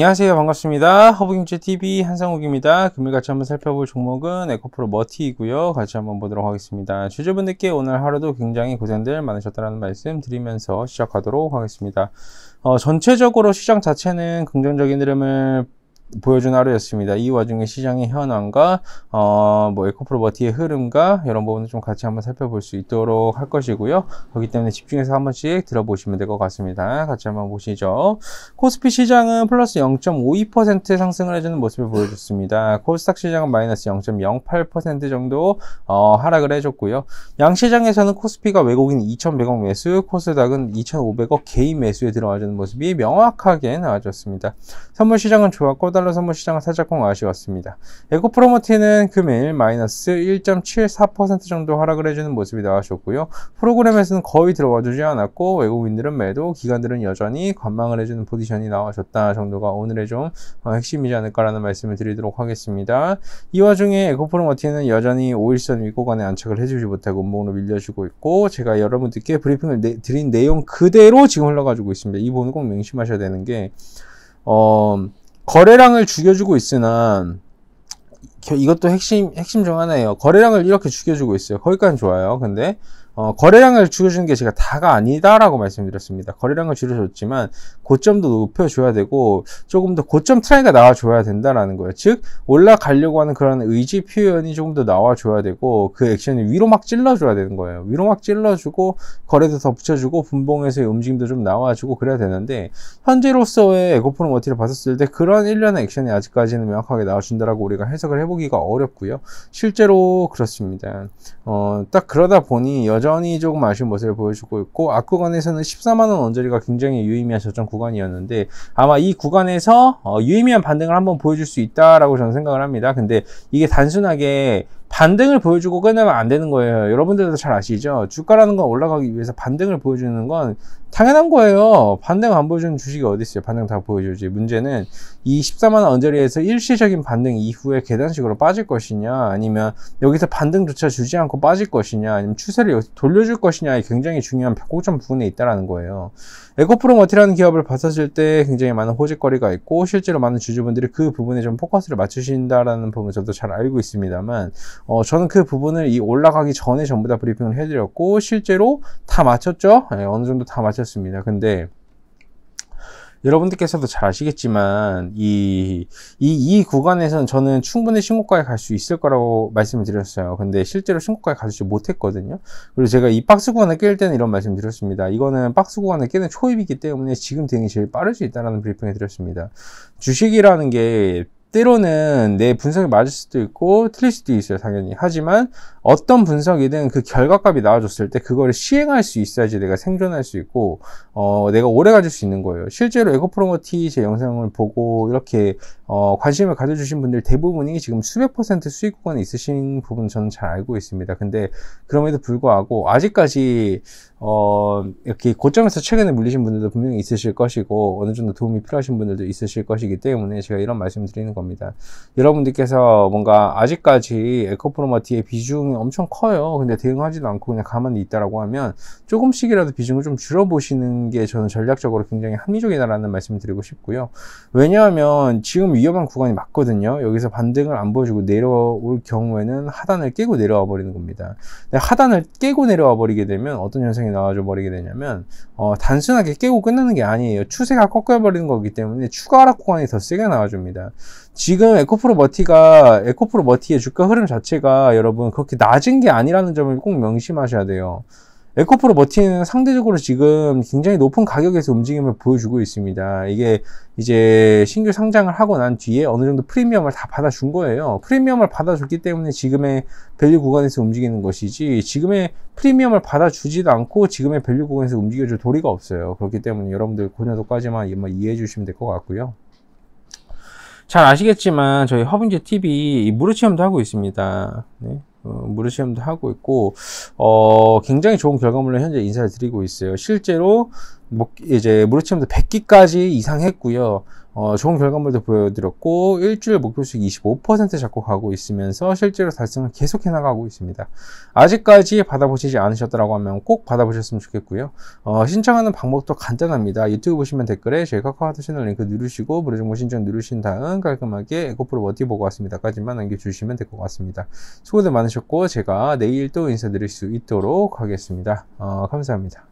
안녕하세요 반갑습니다 허브김치TV 한상욱입니다 금일 같이 한번 살펴볼 종목은 에코프로 머티이고요 같이 한번 보도록 하겠습니다 주주분들께 오늘 하루도 굉장히 고생들 많으셨다는 말씀 드리면서 시작하도록 하겠습니다 어, 전체적으로 시장 자체는 긍정적인 흐름을 보여준 하루였습니다. 이 와중에 시장의 현황과 어, 뭐 에코프로버티의 흐름과 이런 부분을 좀 같이 한번 살펴볼 수 있도록 할 것이고요. 거기 때문에 집중해서 한 번씩 들어보시면 될 것 같습니다. 같이 한번 보시죠. 코스피 시장은 플러스 0.52% 상승을 해주는 모습을 보여줬습니다. 코스닥 시장은 마이너스 0.08% 정도 어, 하락을 해줬고요. 양시장에서는 코스피가 외국인 2,100억 매수, 코스닥은 2,500억 개인 매수에 들어와주는 모습이 명확하게 나와줬습니다. 선물시장은 좋았고 달러 선물 시장은 살짝 공 아쉬웠습니다. 에코프로모티는 금일 그 마이너스 1.74% 정도 하락을 해주는 모습이 나와줬고요. 프로그램에서는 거의 들어와주지 않았고 외국인들은 매도, 기관들은 여전히 관망을 해주는 포지션이 나와줬다 정도가 오늘의 좀 어, 핵심이지 않을까라는 말씀을 드리도록 하겠습니다. 이 와중에 에코프로모티는 여전히 5일선 위고간에 안착을 해주지 못하고 음봉으로 밀려주고 있고 제가 여러분들께 브리핑을 내, 드린 내용 그대로 지금 흘러가지고 있습니다. 이 부분 꼭 명심하셔야 되는 게 어, 거래량을 죽여주고 있으나 이것도 핵심 핵심 중 하나예요. 거래량을 이렇게 죽여주고 있어요. 거기까지 좋아요. 근데 어, 거래량을 줄여주는 게 제가 다가 아니다라고 말씀드렸습니다. 거래량을 줄여줬지만 고점도 높여줘야 되고 조금 더 고점 트라이가 나와줘야 된다라는 거예요. 즉 올라가려고 하는 그런 의지 표현이 조금 더 나와줘야 되고 그 액션이 위로 막 찔러줘야 되는 거예요. 위로 막 찔러주고 거래도 더 붙여주고 분봉에서의 움직임도 좀 나와주고 그래야 되는데 현재로서의 에고프는 워티를 봤었을 때 그런 일련의 액션이 아직까지는 명확하게 나와준다라고 우리가 해석을 해보기가 어렵고요. 실제로 그렇습니다. 어, 딱 그러다 보니 여전 여전히 조금 아쉬운 모습을 보여주고 있고 앞구간에서는 14만원 언저리가 굉장히 유의미한 저점 구간이었는데 아마 이 구간에서 어, 유의미한 반등을 한번 보여줄 수 있다라고 저는 생각을 합니다. 근데 이게 단순하게 반등을 보여주고 끝내면 안 되는 거예요. 여러분들도 잘 아시죠? 주가라는 건 올라가기 위해서 반등을 보여주는 건 당연한 거예요. 반등 안 보여주는 주식이 어디 있어요? 반등 다 보여주지. 문제는 이 14만 원 언저리에서 일시적인 반등 이후에 계단식으로 빠질 것이냐, 아니면 여기서 반등조차 주지 않고 빠질 것이냐, 아니면 추세를 여기서 돌려줄 것이냐에 굉장히 중요한 백곡점 부분에 있다라는 거예요. 에코프로머티라는 기업을 봤었을 때 굉장히 많은 호재거리가 있고 실제로 많은 주주분들이 그 부분에 좀 포커스를 맞추신다라는 부분 저도 잘 알고 있습니다만 어, 저는 그 부분을 이 올라가기 전에 전부 다 브리핑을 해드렸고 실제로 다 맞췄죠? 네, 예, 어느 정도 다 맞췄습니다. 근데 여러분들께서도 잘 아시겠지만 이, 이, 이구간에서는 저는 충분히 신고가에 갈 수 있을 거라고 말씀을 드렸어요 근데 실제로 신고가에 가지 못했거든요 그리고 제가 이 박스 구간을 깰 때는 이런 말씀 드렸습니다 이거는 박스 구간을 깨는 초입이기 때문에 지금 대응이 제일 빠를 수 있다는 라 브리핑을 드렸습니다 주식이라는 게 때로는 내 분석이 맞을 수도 있고 틀릴 수도 있어요 당연히 하지만 어떤 분석이든 그 결과값이 나와줬을 때 그거를 시행할 수 있어야지 내가 생존할 수 있고 어 내가 오래 가질 수 있는 거예요 실제로 에코프로모티 제 영상을 보고 이렇게 어 관심을 가져주신 분들 대부분이 지금 수백 퍼센트 수익 구간에 있으신 부분 저는 잘 알고 있습니다 근데 그럼에도 불구하고 아직까지 어 이렇게 고점에서 최근에 물리신 분들도 분명히 있으실 것이고 어느 정도 도움이 필요하신 분들도 있으실 것이기 때문에 제가 이런 말씀 드리는 거 겁니다. 여러분들께서 뭔가 아직까지 에코프로마 뒤에 비중이 엄청 커요. 근데 대응하지도 않고 그냥 가만히 있다라고 하면 조금씩이라도 비중을 좀 줄여보시는 게 저는 전략적으로 굉장히 합리적이다라는 말씀을 드리고 싶고요. 왜냐하면 지금 위험한 구간이 맞거든요. 여기서 반등을 안 보여주고 내려올 경우에는 하단을 깨고 내려와 버리는 겁니다. 하단을 깨고 내려와 버리게 되면 어떤 현상이 나와줘 버리게 되냐면 어, 단순하게 깨고 끝나는 게 아니에요. 추세가 꺾여버리는 거기 때문에 추가 하락 구간이 더 세게 나와줍니다. 지금 에코프로 머티가 에코프로 머티의 주가 흐름 자체가 여러분 그렇게 낮은 게 아니라는 점을 꼭 명심하셔야 돼요. 에코프로 머티는 상대적으로 지금 굉장히 높은 가격에서 움직임을 보여주고 있습니다. 이게 이제 신규 상장을 하고 난 뒤에 어느 정도 프리미엄을 다 받아준 거예요. 프리미엄을 받아줬기 때문에 지금의 밸류 구간에서 움직이는 것이지 지금의 프리미엄을 받아주지도 않고 지금의 밸류 구간에서 움직여줄 도리가 없어요. 그렇기 때문에 여러분들 고려도까지만 이해해 주시면 될 것 같고요. 잘 아시겠지만 저희 허브제 TV 무료 체험도 하고 있습니다. 네? 어, 무료 체험도 하고 있고 어, 굉장히 좋은 결과물로 현재 인사를 드리고 있어요. 실제로 뭐, 이제 무료 체험도 100기까지 이상 했고요. 어, 좋은 결과물도 보여드렸고 일주일 목표수익 25% 작곡하고 있으면서 실제로 달성을 계속해 나가고 있습니다. 아직까지 받아보시지 않으셨다고 하면 꼭 받아보셨으면 좋겠고요. 어, 신청하는 방법도 간단합니다. 유튜브 보시면 댓글에 저희 카카오톡 채널 링크 누르시고 무료정보 신청 누르신 다음 깔끔하게 에코프로 어디 보고 왔습니다까지만 남겨주시면 될 것 같습니다. 수고들 많으셨고 제가 내일 또 인사드릴 수 있도록 하겠습니다. 어, 감사합니다.